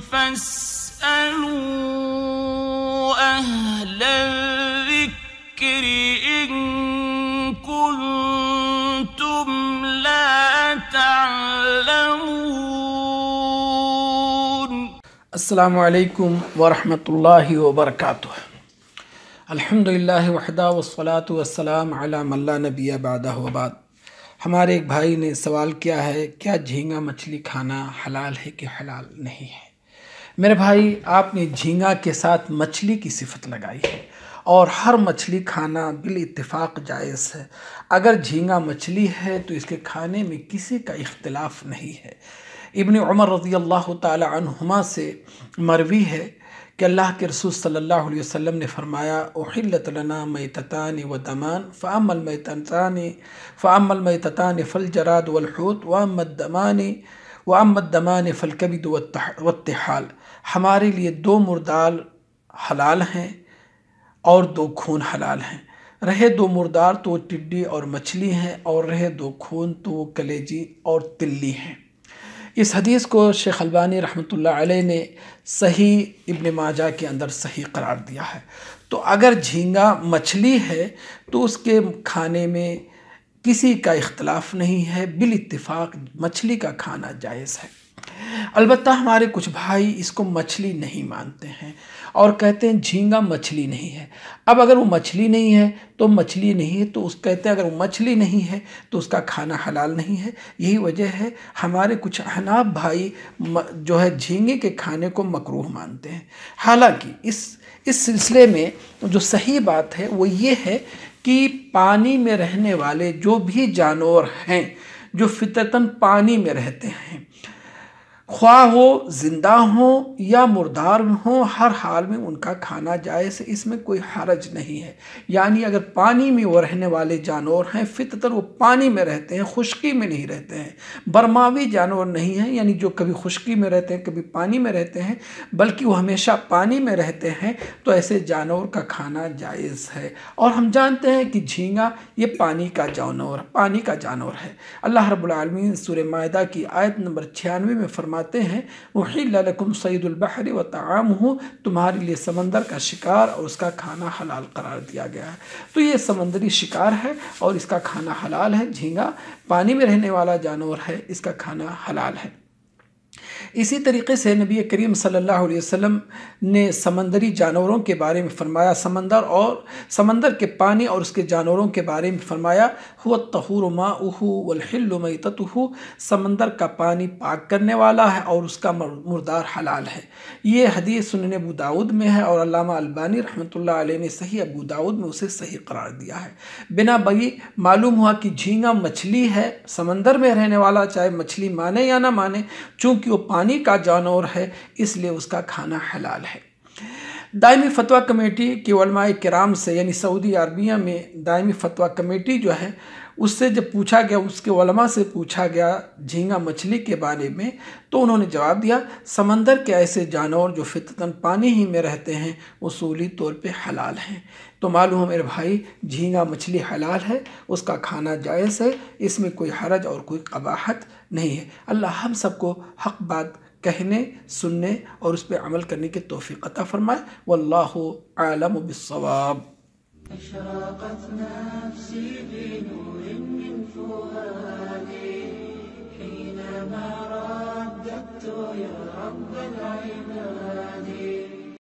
فاسألوا أهل الذكر إن كنتم لا تعلمون السلام عليكم ورحمة الله وبركاته الحمد لله وحده والصلاة والسلام على من لا نبي بعده وبعد ہمارے ایک بھائی نے سوال کیا ہے کیا جھینگا مچھلی کھانا حلال ہے کہ حلال نہیں ہے मेरे भाई आपने झींगा के साथ मछली की सिफत लगाई है और हर मछली खाना बिल इतफाक जायज़ है अगर झींगा मछली है तो इसके खाने में किसी का इख्तलाफ नहीं है इबन उमर रज़ी अल्लाह तुमा से मरवी है कि अल्लाह के रसूल सल्लल्लाहु अलैहि वसल्लम ने फरमाया लना मैततान व दमान फ़ामल मैततान फ़ामल मैततान फ़ल जराद वलहूत वाम दमान दमान अमदमान फलकबिद वत्तहाल हमारे लिए दो मुर्दाल हलाल हैं और दो खून हलाल हैं रहे दो मुर्दार तो टिड्डी और मछली हैं और रहे दो खून तो वो कलेजी और तिल्ली हैं इस हदीस को शेख अलबानी रहमत ने सही इब्न माजा के अंदर सही करार दिया है तो अगर झींगा मछली है तो उसके खाने में किसी का इख्तलाफ नहीं है बिल इतफाक़ मछली का खाना जायज़ है अलबत् हमारे कुछ भाई इसको मछली नहीं मानते हैं और कहते हैं झींगा मछली नहीं है अब अगर वो मछली नहीं है तो मछली नहीं है तो उस कहते हैं अगर वो मछली नहीं है तो उसका खाना हलाल नहीं है यही वजह है हमारे कुछ अहनाब भाई जो है झींगे के खाने को मकरूह मानते हैं हालांकि इस इस सिलसिले में जो सही बात है वो ये है कि पानी में रहने वाले जो भी जानवर हैं जो फितरतन पानी में रहते हैं ख्वा हो ज़िंदा हो या मुर्दार हो हर हाल में उनका खाना जायज़ से इसमें कोई हरज नहीं है यानी अगर पानी में वो रहने वाले जानवर हैं फितर वो पानी में रहते हैं खुश्की में नहीं रहते हैं बरमावी जानवर नहीं हैं यानी जो कभी खुश्की में रहते हैं कभी पानी में रहते हैं बल्कि वो हमेशा पानी में रहते हैं तो ऐसे जानवर का खाना जायज़ है और हम जानते हैं कि झींगा ये पानी का जानवर पानी का जानवर है अल्लाह रबालमीन सुर की आयत नंबर छियानवे में फरमा फरमाते हैं वहीकुम सईदुलबहर व तमाम हो तुम्हारे लिए समंदर का शिकार और उसका खाना हलाल करार दिया गया है तो ये समंदरी शिकार है और इसका खाना हलाल है झींगा पानी में रहने वाला जानवर है इसका खाना हलाल है इसी तरीके से नबी करीम सल्लल्लाहु अलैहि वसल्लम ने समंदरी जानवरों के बारे में फरमाया समंदर और समंदर के पानी और उसके जानवरों के बारे में फरमाया हुआ तहूर मा वलहिल्लुमई ततहू समंदर का पानी पाक करने वाला है और उसका मुर्दार हलाल है ये हदीस सुनने अबू दाऊद में है और अलामा अल्बानी रहमतुल्लाह ने सही अबू दाऊद में उसे सही करार दिया है बिना बगी मालूम हुआ कि झींगा मछली है समंदर में रहने वाला चाहे मछली माने या ना माने चूँकि क्योंकि वो पानी का जानवर है इसलिए उसका खाना हलाल है दायमी फतवा कमेटी के वलमा कराम से यानी सऊदी अरबिया में दायमी फतवा कमेटी जो है उससे जब पूछा गया उसके वलमा से पूछा गया झींगा मछली के बारे में तो उन्होंने जवाब दिया समंदर के ऐसे जानवर जो फितरतन पानी ही में रहते हैं उसूली तौर पे हलाल हैं तो मालूम है मेरे भाई झींगा मछली हलाल है उसका खाना जायज़ है इसमें कोई हरज और कोई कबाहत नहीं है अल्लाह हम सबको हक बात कहने सुनने और उस पर अमल करने की तोफ़ी अता फ़रमाए वल्लाह आलम बसवाब نفسي بنور من فؤاد